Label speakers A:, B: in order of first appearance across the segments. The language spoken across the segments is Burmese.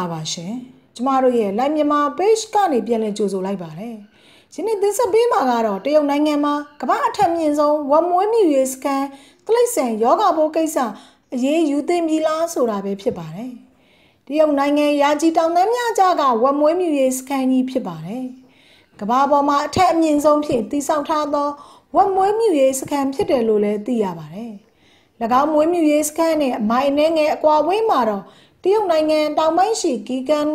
A: လာပါရှင်ကျမတို့ရဲ့ live မြန်မာ page ကနေပြန်လည်ကြိုဆိုလိုက်ပါတယ်ဒီနေ့သင်ဆက်ပေးမှာကတော့တရုတ်နိုင်ငံမှာကမ္ဘာအထက်မြင့်ဆုံးဝမ်မွေးမြူရေးစကန်တိရစ္ဆာန်ယောဂဘိုးကိစ္စအရေးယူသိမ့်ပြီလားဆိုတာပဲဖြစ်ပါတယ်တရုတ်နိုင်ငံရာကြီးတောင်တန်းများကြကဝမ်မွေးမြူရေးစကန်ကြီးဖြစ်ပါတယ်ကမ္ဘာပေါ်မှာအထက်အမြင့်ဆုံးဖြစ်တည်ဆောက်ထားသောဝက်မွေးမြူရေးစခန်းဖြစ်တယ်လို့လည်းသိရပါတယ်။၎င်းမွေးမြူရေးစခန်းနဲ့အမိုင်နဲ့ငယ်အကွာဝေးမှာတော့တရုတ်နိုင်ငံတောင်ပိုင်းရှိဂီကန်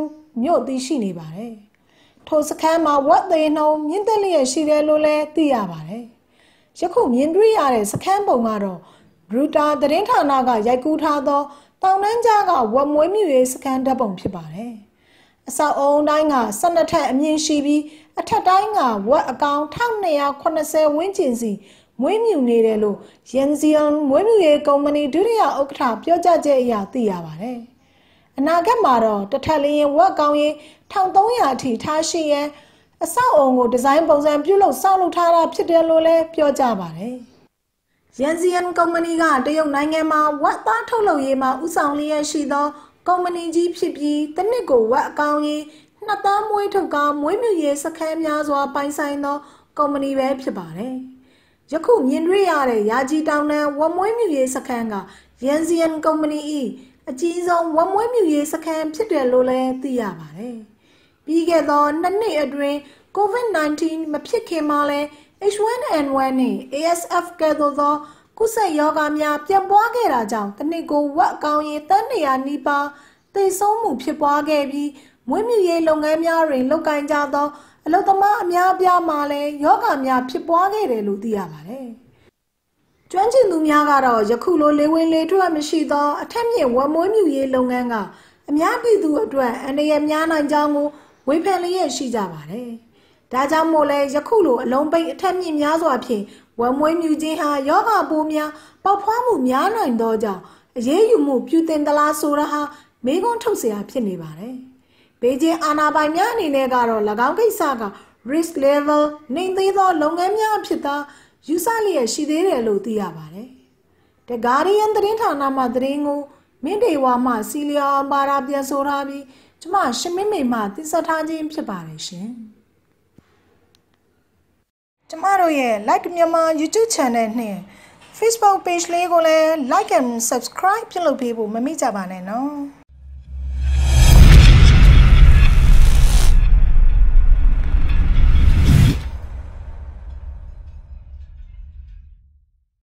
A: မြို့သိရှိနေပါတယ်။ထိုစခန်းမှာဝက်သိနှုံမြင့်တက်လျက်ရှိတယ်လို့လည်းသိရပါတယ်။ယခုမြင်တွေ့ရတဲ့စခန်းပုံကတော့ရူတာသတင်းဌာနကရိုက်ကူးထားသောတောင်တန်းကြားကဝက်မွေးမြူရေးစခန်းဓာတ်ပုံဖြစ်ပါတယ်။အဆောက်အုံတိုင်းက12ထပ်အမြင့်ရှိပြီးအထက်တိုင်းကဝက်အကောင်1280ဝန်းကျင်စီမွေးမြူနေတယ်လို့ယန်ဇီယန်မွေးမြူရေးကုမ္ပဏီဒုတိယဥက္ကဋ္ဌပြောကြားချက်အရသိရပါတယ်။အနာဂတ်မှာတော့တထက်လျင်ဝက်ကောင်းရင်1300အထိထားရှိရန်အဆောက်အုံကိုဒီဇိုင်းပုံစံပြုလုပ်ဆောက်လုပ်ထားတာဖြစ်တယ်လို့လည်းပြောကြပါတယ်။ရန်စီယန်ကုမ္ပဏီကတရုတ်နိုင်ငံမှာဝက်သားထုတ်လုပ်ရေးမှာဥဆောင်လျက်ရှိသောကုမ္ပဏီကြီးဖြစ်ပြီးတနစ်ကိုဝက်အကောင်ရင်နှစ်သားမွေးထုတ်ကမွေးမြူရေးစခန်းများစွာ ပိုင်ဆိုင်သောကုမ္ပဏီပဲဖြစ်ပါတယ်။ယခုမြင်တွေ့ရတဲ့ရာကြီးတောင်တန်းဝက်မွေးမြူရေးစခန်းကရန်စီယန်ကုမ္ပဏီ၏အကြီးဆုံးဝမွေးမြူရေးစခန်းဖြစ်တယ်လို့လည်းသိရပါတယ်။ပြီးခဲ့သောနှစ်နှစ်အတွင်း COVID-19 မဖြစ်ခင်မှာလဲ H1N1 နဲ့ ASF ကဲ့သို့သောကုသရောဂါများပြန့်ပွားခဲ့တာကြောင့်တနစ်ကို ဝက်အကောင်ရင်တန်းနေရာနီးပါးသိဆုံးမှုဖြစ်ပွားခဲ့ပြီးမွေးမြူရေးလုပ်ငန်းများတွင် လုပ်ကိုင်ကြသော အလုပ်သမားအများအပြားမှာလည်းယောဂါများဖြစ်ပွားခဲ့တယ်လို့သိရပါတယ်။ကျွမ်းကျင်သူများကတော့ယခုလိုလေဝင်လေထွက်မရှိသောအထက်မြင့်ဝက်မွေးမြူရေးလုပ်ငန်းကအများပြည်သူအတွက်အန္တရာယ်များနိုင်ကြောင်းကိုဝေဖန်လျက်ရှိကြပါတယ်။ဒါကြောင့်မို့လဲယခုလိုအလုံးပိတ်အထက်မြင့်များစွာဖြင့်ဝက်မွေးမြူခြင်းဟာယောဂပိုးများပေါက်ဖွားမှုများနိုင်သောကြောင့်အရေးယူမှု ပြုတင်သလားဆိုတာဟာမေးခွန်းထုတ်စရာဖြစ်နေပါတယ်။ဘေကျင်းအာနာပိုင်များအနေနဲ့ကတော့၎င်းကိစ္စက risk level နှိမ်သိမ်းသော လုပ်ငန်းများဖြစ်သောယူဆလျက်ရှိသေးတယ်လို့သိရပါတယ်။ The Guardian သတင်းဌာနမှသတင်းကိုမင်းဒေဝါမှစီလျာပါရာပြန်ဆိုထားပြီးကျမရှမင်းမေမှတင်ဆက်ထားခြင်းဖြစ်ပါတယ်ရှင်။ကျမတို့ရဲ့ Like မြန်မာ YouTube Channel နဲ့ Facebook Page လေးကိုလည်း Like and Subscribe ပြုလုပ်ပေးဖို့မမေ့ကြပါနဲ့နော်။